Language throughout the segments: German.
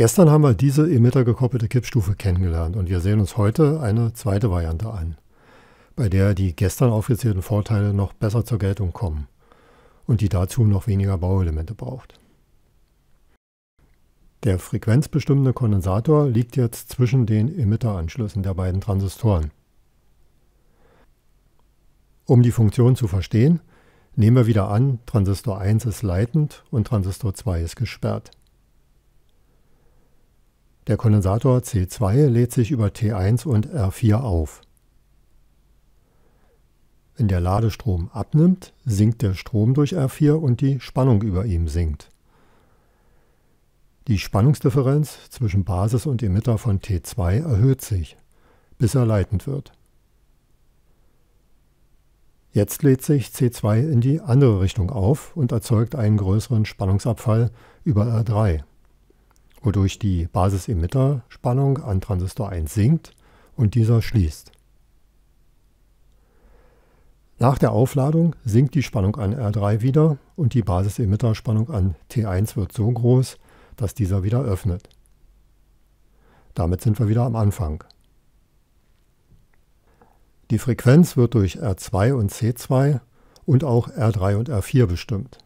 Gestern haben wir diese emittergekoppelte Kippstufe kennengelernt und wir sehen uns heute eine zweite Variante an, bei der die gestern aufgezählten Vorteile noch besser zur Geltung kommen und die dazu noch weniger Bauelemente braucht. Der frequenzbestimmende Kondensator liegt jetzt zwischen den Emitteranschlüssen der beiden Transistoren. Um die Funktion zu verstehen, nehmen wir wieder an, Transistor 1 ist leitend und Transistor 2 ist gesperrt. Der Kondensator C2 lädt sich über T1 und R4 auf. Wenn der Ladestrom abnimmt, sinkt der Strom durch R4 und die Spannung über ihm sinkt. Die Spannungsdifferenz zwischen Basis und Emitter von T2 erhöht sich, bis er leitend wird. Jetzt lädt sich C2 in die andere Richtung auf und erzeugt einen größeren Spannungsabfall über R3 wodurch die Basisemitterspannung an Transistor 1 sinkt und dieser schließt. Nach der Aufladung sinkt die Spannung an R3 wieder und die Basisemitterspannung an T1 wird so groß, dass dieser wieder öffnet. Damit sind wir wieder am Anfang. Die Frequenz wird durch R2 und C2 und auch R3 und R4 bestimmt.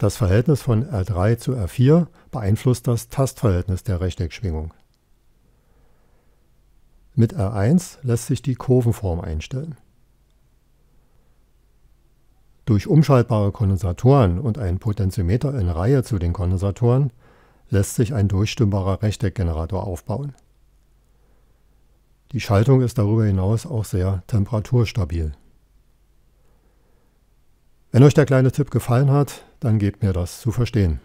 Das Verhältnis von R3 zu R4 beeinflusst das Tastverhältnis der Rechteckschwingung. Mit R1 lässt sich die Kurvenform einstellen. Durch umschaltbare Kondensatoren und einen Potentiometer in Reihe zu den Kondensatoren lässt sich ein durchstimmbarer Rechteckgenerator aufbauen. Die Schaltung ist darüber hinaus auch sehr temperaturstabil. Wenn euch der kleine Tipp gefallen hat, dann gebt mir das zu verstehen.